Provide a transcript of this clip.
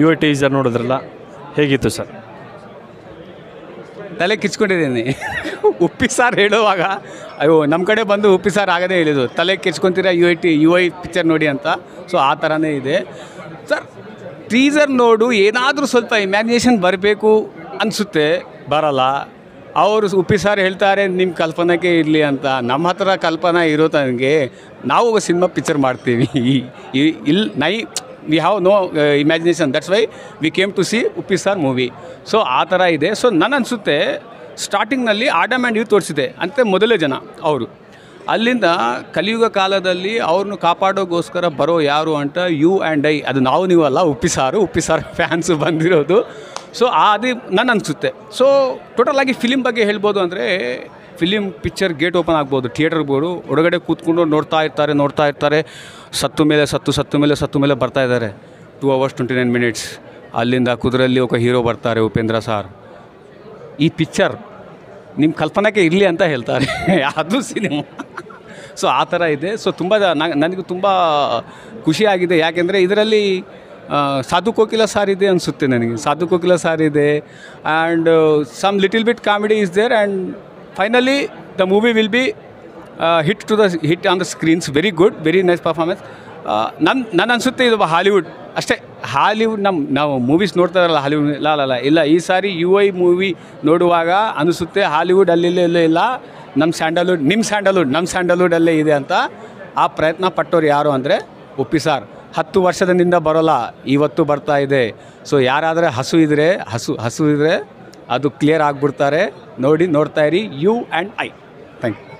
U A teaser ನೋಡಿದ್ರಲ್ಲ ಹೇಗಿತ್ತು sir ತಲೆ ಕಿಚ್ಕೊಂಡಿದ್ದೀನಿ ಉಪ್ಪಿ ಸಾರ್ ಹೇಳುವಾಗ ಅಯ್ಯೋ ನಮ್ಮ ಕಡೆ ಬಂದು ಉಪ್ಪಿ ಸಾರ್ ಆಗದೇ ಹೇಳಿದ್ದು ತಲೆ ಕಿಚ್ಕೊತೀರ U I T U I picture ನೋಡಿ ಅಂತ ಸೊ ಆ ಥರನೇ ಇದೆ ಸರ್ ಟೀಸರ್ ನೋಡು ಏನಾದರೂ ಸ್ವಲ್ಪ ಇಮ್ಯಾಜಿನೇಷನ್ ಬರಬೇಕು ಅನಿಸುತ್ತೆ ಬರಲ್ಲ ಅವರು ಉಪ್ಪಿ ಸಾರ್ ಹೇಳ್ತಾರೆ ನಿಮ್ಮ ಕಲ್ಪನೆಗೆ ಇರಲಿ ಅಂತ ನಮ್ಮ ಹತ್ರ ಕಲ್ಪನೆ ಇರೋ ತನಗೆ ನಾವು ಸಿನಿಮಾ ಪಿಕ್ಚರ್ ಮಾಡ್ತೀವಿ ಇಲ್ಲಿ ನೈ we have no imagination that's why we came to see Uppi sir movie so ಆ ಥರ ಇದೆ ಸೊ ನನ್ನ ಅನಿಸುತ್ತೆ ಸ್ಟಾರ್ಟಿಂಗ್ನಲ್ಲಿ ಆಡಮ್ ಆ್ಯಂಡ್ ಯೂ ತೋರಿಸಿದೆ ಅಂತ ಮೊದಲೇ ಜನ ಅವರು ಅಲ್ಲಿಂದ ಕಲಿಯುಗ ಕಾಲದಲ್ಲಿ ಅವ್ರನ್ನ ಕಾಪಾಡೋಗೋಸ್ಕರ ಬರೋ ಯಾರು ಅಂತ ಯು ಆ್ಯಂಡ್ ಐ ಅದು ನಾವು ನೀವಲ್ಲ ಉಪ್ಪಿ ಸಾರು ಉಪ್ಪಿ ಸಾರು ಫ್ಯಾನ್ಸು ಬಂದಿರೋದು ಸೊ ಅದು ನನ್ನ ಅನಿಸುತ್ತೆ ಸೊ ಟೋಟಲಾಗಿ ಫಿಲಿಮ್ ಬಗ್ಗೆ ಹೇಳ್ಬೋದು ಅಂದರೆ ಫಿಲಿಮ್ ಪಿಕ್ಚರ್ ಗೇಟ್ ಓಪನ್ ಆಗ್ಬೋದು ಥಿಯೇಟರ್ಗಳು ಹೊರಗಡೆ ಕೂತ್ಕೊಂಡು ನೋಡ್ತಾ ಇರ್ತಾರೆ ನೋಡ್ತಾ ಇರ್ತಾರೆ ಸತ್ತು ಮೇಲೆ ಸತ್ತು ಸತ್ತು ಮೇಲೆ ಸತ್ತು ಮೇಲೆ ಬರ್ತಾ ಇದ್ದಾರೆ two hours twenty nine minutes ಅಲ್ಲಿಂದ ಕುದುರಲ್ಲಿ ಒಬ್ಬ ಹೀರೋ ಬರ್ತಾರೆ ಉಪೇಂದ್ರ ಸಾರ್ ಈ ಪಿಕ್ಚರ್ ನಿಮ್ಮ ಕಲ್ಪನೆಗೆ ಇರಲಿ ಅಂತ ಹೇಳ್ತಾರೆ ಅದು ಸಿನಿಮಾ ಸೊ ಆ ಥರ ಇದೆ ಸೊ ತುಂಬ ನನಗೆ ತುಂಬ ಖುಷಿಯಾಗಿದೆ ಯಾಕೆಂದರೆ ಇದರಲ್ಲಿ ಸಾಧು ಕೋಕಿಲ ಸಾರ್ ಇದೆ ಅನಿಸುತ್ತೆ ನನಗೆ ಸಾಧು ಕೋಕಿಲ ಸಾರ್ ಇದೆ and some little bit comedy is there and finally the movie will be hit to the hit on the screens very good very nice performance ನನ್ನ ನನ್ನ ಅನಿಸುತ್ತೆ ಇದು ಹಾಲಿವುಡ್ ಅಷ್ಟೇ ಹಾಲಿವುಡ್ ನಮ್ಮ ನಾವು ಮೂವೀಸ್ ನೋಡ್ತಾ ಇರಲ್ಲ ಹಾಲಿವುಡ್ ಇಲ್ಲ ಇಲ್ಲ ಈ ಸಾರಿ ಯು ಐ ಮೂವಿ ನೋಡುವಾಗ ಅನಿಸುತ್ತೆ ಹಾಲಿವುಡ್ ಅಲ್ಲಿ ಇಲ್ಲೇ ಇಲ್ಲ ನಮ್ಮ ಸ್ಯಾಂಡಲ್ವುಡ್ ನಿಮ್ಮ ಸ್ಯಾಂಡಲ್ವುಡ್ ನಮ್ಮ ಸ್ಯಾಂಡಲ್ವುಡ್ ಅಲ್ಲೇ ಇದೆ ಅಂತ ಆ ಪ್ರಯತ್ನ ಪಟ್ಟವ್ರು ಯಾರು ಅಂದರೆ ಒಪ್ಪಿ ಸಾರ್ ಹತ್ತು ವರ್ಷದಿಂದ ಬರೋಲ್ಲ ಇವತ್ತು ಬರ್ತಾ ಇದೆ ಸೊ ಯಾರಾದರೆ ಹಸು ಇದ್ದರೆ ಹಸು ಹಸು ಇದ್ದರೆ ಅದು ಕ್ಲಿಯರ್ ಆಗಿಬಿಡ್ತಾರೆ ನೋಡಿ ನೋಡ್ತಾ ಇರಿ you and I thank you